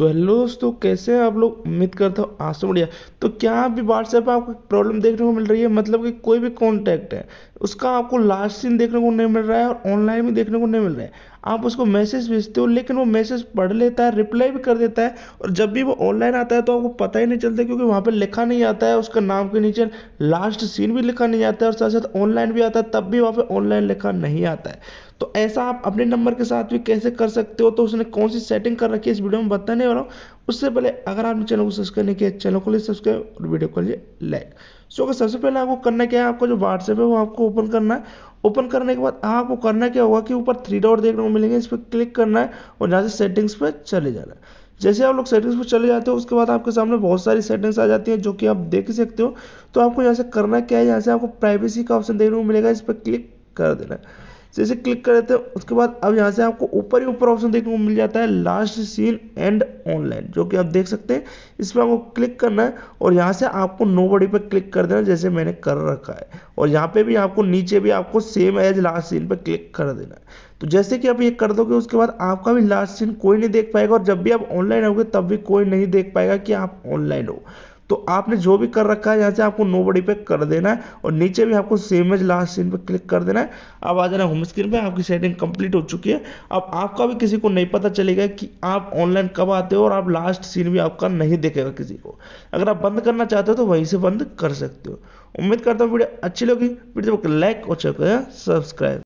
तो हेलो दोस्तों कैसे हैं आप लोग उम्मीद करता हूँ आसो बढ़िया तो क्या अभी व्हाट्सएप पर आपको प्रॉब्लम देखने को मिल रही है मतलब कि कोई भी कॉन्टैक्ट है उसका आपको लास्ट सीन देखने को नहीं मिल रहा है और ऑनलाइन भी देखने को नहीं मिल रहा है आप उसको मैसेज भेजते हो लेकिन वो मैसेज पढ़ लेता है रिप्लाई भी कर देता है और जब भी वो ऑनलाइन आता है तो आपको पता ही नहीं चलता क्योंकि वहाँ पर लिखा नहीं आता है उसका नाम के नीचे लास्ट सीन भी लिखा नहीं आता है और साथ साथ ऑनलाइन भी आता है तब भी वहाँ पर ऑनलाइन लिखा नहीं आता है तो ऐसा आप अपने नंबर के साथ भी कैसे कर सकते हो तो उसने कौन सी सेटिंग कर रखी है इस वीडियो में बताने वाला हूँ उससे पहले अगर आपने चैनल को सब्सक्राइब नहीं किया चैनल को लिए सब्सक्राइब और वीडियो को लिए लाइक सो अगर सबसे पहले आपको करना क्या है आपको जो व्हाट्सएप है वो आपको ओपन करना है ओपन करने के बाद आपको हाँ, करना क्या होगा कि ऊपर थ्री डॉट देखने को मिलेंगे इस पर क्लिक करना है और यहाँ से सेटिंग्स पे चले जाना है जैसे आप लोग सेटिंग्स पर चले जाते हो उसके बाद आपके सामने बहुत सारी सेटिंग्स आ जाती हैं जो कि आप देख ही सकते हो तो आपको यहाँ से करना क्या है यहाँ से आपको प्राइवेसी का ऑप्शन देखने को मिलेगा इस पर क्लिक कर देना है जैसे तो क्लिक कर देते हैं उसके बाद अब यहाँ से आपको ऊपर ही ऊपर ऑप्शन देखने को मिल जाता है लास्ट सीन एंड ऑनलाइन जो कि आप देख सकते हैं इस पर आपको क्लिक करना है और यहाँ से आपको नो बॉडी पर क्लिक कर देना जैसे मैंने कर रखा है और यहाँ पे भी आपको नीचे भी आपको सेम एज लास्ट सीन पर क्लिक कर देना है तो जैसे कि आप ये कर दोगे उसके बाद आपका भी लास्ट सीन कोई नहीं देख पाएगा और जब भी आप ऑनलाइन होगे तब भी कोई नहीं देख पाएगा कि आप ऑनलाइन हो तो आपने जो भी कर रखा है यहाँ से आपको नो बडी पे कर देना है और नीचे भी आपको सेम एज लास्ट सीन पे क्लिक कर देना है अब आ जाना होम स्क्रीन पे आपकी सेटिंग कंप्लीट हो चुकी है अब आपका भी किसी को नहीं पता चलेगा कि आप ऑनलाइन कब आते हो और आप लास्ट सीन भी आपका नहीं देखेगा किसी को अगर आप बंद करना चाहते हो तो वहीं से बंद कर सकते हो उम्मीद करता हूँ वीडियो अच्छी लगी वीडियो लाइक और सब्सक्राइब